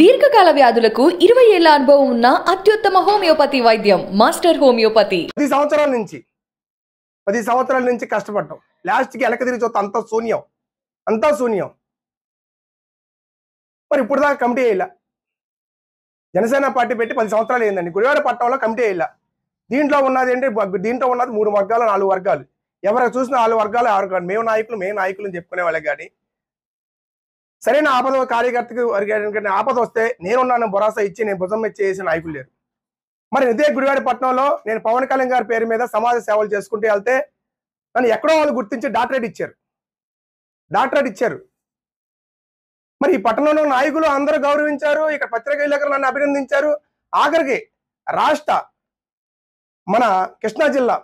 దీర్ఘకాల వ్యాధులకు ఇరవై ఏళ్ల అనుభవం ఉన్న అత్యుత్తమ హోమియోపతి వైద్యం మాస్టర్ హోమియోపతి పది సంవత్సరాల నుంచి పది సంవత్సరాల నుంచి లాస్ట్ కి ఎలక తిరిగి చూస్తే అంత శూన్యం అంత శూన్యం మరి ఇప్పుడు దాకా కమిటీ వేయాల జనసేన పార్టీ పెట్టి పది సంవత్సరాలు అయిందండి గుడివాడ పట్టణంలో కమిటీ వేయాల దీంట్లో ఉన్నది ఏంటి దీంట్లో ఉన్నది మూడు వర్గాలు నాలుగు వర్గాలు ఎవరు చూసిన నాలుగు వర్గాలు ఆరు మేము నాయకులు మేము నాయకులు అని చెప్పుకునే వాళ్ళకి కానీ సరైన ఆపద కార్యకర్తకు ఆపద వస్తే నేనున్నాను భరోసా ఇచ్చి నేను భుజం ఇచ్చి చేసిన నాయకులు లేరు మరి ఇదే పట్టణంలో నేను పవన్ కళ్యాణ్ గారి పేరు మీద సమాజ సేవలు చేసుకుంటూ వెళ్తే నన్ను ఎక్కడో వాళ్ళు గుర్తించి డాక్టరేట్ ఇచ్చారు డాక్టరేట్ ఇచ్చారు మరి ఈ పట్టణంలో నాయకులు అందరూ గౌరవించారు ఇక్కడ పత్రిక విలేకరులు నన్ను అభినందించారు ఆఖరికి రాష్ట్ర మన కృష్ణా జిల్లా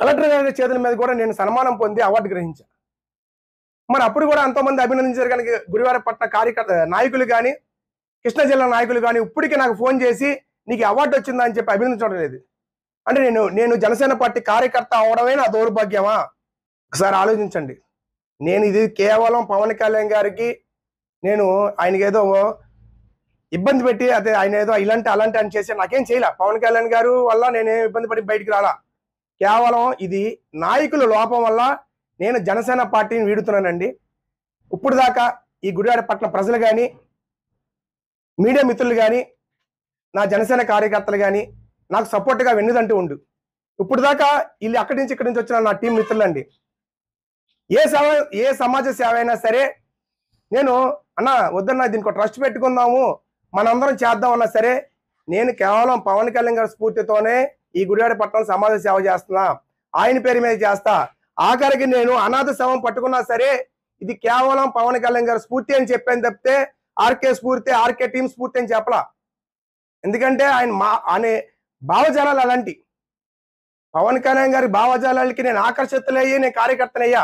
కలెక్టర్ గారి చేతుల మీద కూడా నేను సన్మానం పొంది అవార్డు గ్రహించాను మరి అప్పుడు కూడా ఎంతోమంది అభినందించారు కానీ గుడివారపట్న కార్యకర్త నాయకులు కానీ కృష్ణా జిల్లా నాయకులు కానీ ఇప్పటికే నాకు ఫోన్ చేసి నీకు అవార్డు వచ్చిందా అని చెప్పి అభినందించడం లేదు అంటే నేను నేను జనసేన పార్టీ కార్యకర్త అవడమే నా దౌర్భాగ్యమా ఒకసారి ఆలోచించండి నేను ఇది కేవలం పవన్ కళ్యాణ్ గారికి నేను ఆయనకి ఏదో ఇబ్బంది పెట్టి అదే ఆయన ఏదో ఇలాంటి అలాంటి అని చేసి నాకేం చేయలే పవన్ కళ్యాణ్ గారు వల్ల నేనేం ఇబ్బంది పడి బయటికి రాలా కేవలం ఇది నాయకుల లోపం వల్ల నేను జనసేన పార్టీని వీడుతున్నానండి ఇప్పుడు దాకా ఈ గుడివాడ పట్ల ప్రజలు కానీ మీడియా మిత్రులు కానీ నా జనసేన కార్యకర్తలు కానీ నాకు సపోర్ట్గా వెన్నుదంటూ ఉండు ఇప్పుడు దాకా వీళ్ళు అక్కడి నుంచి ఇక్కడి నుంచి వచ్చిన నా టీం మిత్రులండి ఏ సమ ఏ సమాజ సేవ అయినా సరే నేను అన్న వద్దన్న దీనికి ఒక ట్రస్ట్ పెట్టుకుందాము మనందరం చేద్దాం అన్నా సరే నేను కేవలం పవన్ కళ్యాణ్ గారి స్ఫూర్తితోనే ఈ గుడివాడ పట్టణం సమాజ సేవ చేస్తున్నా ఆయన పేరు మీద చేస్తా ఆఖరికి నేను అనాథ శవం పట్టుకున్నా సరే ఇది కేవలం పవన్ కళ్యాణ్ గారి స్ఫూర్తి అని చెప్పాను తప్పితే ఆర్కే స్ఫూర్తి ఆర్కే టీం స్ఫూర్తి అని చెప్పలా ఎందుకంటే ఆయన మా అనే భావజాలాలు అలాంటి పవన్ కళ్యాణ్ గారి భావజాలకి నేను ఆకర్షితులయ్యి నేను కార్యకర్తనయ్యా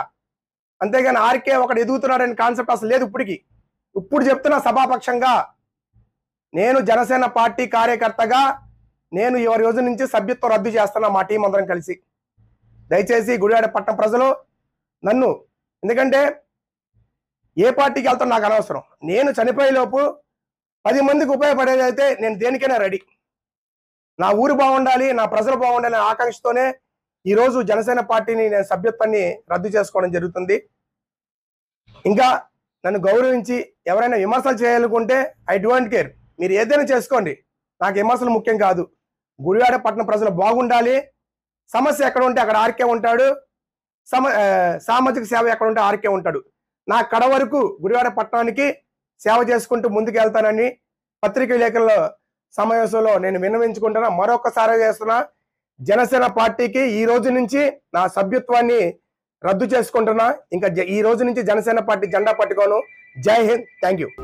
అంతేగాని ఆర్కే ఒకటి అనే కాన్సెప్ట్ అసలు లేదు ఇప్పటికి ఇప్పుడు చెప్తున్నా సభాపక్షంగా నేను జనసేన పార్టీ కార్యకర్తగా నేను ఎవరి రోజు నుంచి సభ్యత్వం రద్దు చేస్తున్నా మా టీం అందరం కలిసి దయచేసి గుడివాడ పట్టణ ప్రజలు నన్ను ఎందుకంటే ఏ పార్టీకి వెళ్తాం నాకు అనవసరం నేను చనిపోయేలోపు పది మందికి ఉపయోగపడేది అయితే నేను దేనికైనా రెడీ నా ఊరు బాగుండాలి నా ప్రజలు బాగుండాలి అనే ఆకాంక్షతోనే ఈరోజు జనసేన పార్టీని నేను సభ్యత్వాన్ని రద్దు చేసుకోవడం జరుగుతుంది ఇంకా నన్ను గౌరవించి ఎవరైనా విమర్శలు చేయాలనుకుంటే ఐ డోంట్ కేర్ మీరు ఏదైనా చేసుకోండి నాకు విమర్శలు ముఖ్యం కాదు గుడివాడ పట్టణ ప్రజలు బాగుండాలి సమస్య ఎక్కడ ఉంటే అక్కడ ఆర్కే ఉంటాడు సమ సామాజిక సేవ ఎక్కడ ఉంటే ఆర్కే ఉంటాడు నా కడ వరకు గుడివాడ పట్టణానికి సేవ చేసుకుంటూ ముందుకు వెళ్తానని పత్రిక విలేకరుల సమావేశంలో నేను విన్నవించుకుంటున్నా మరొకసారి చేస్తున్నా జనసేన పార్టీకి ఈ రోజు నుంచి నా సభ్యత్వాన్ని రద్దు చేసుకుంటున్నా ఇంకా ఈ రోజు నుంచి జనసేన పార్టీ జెండా పట్టుకోను జై హింద్ థ్యాంక్ యూ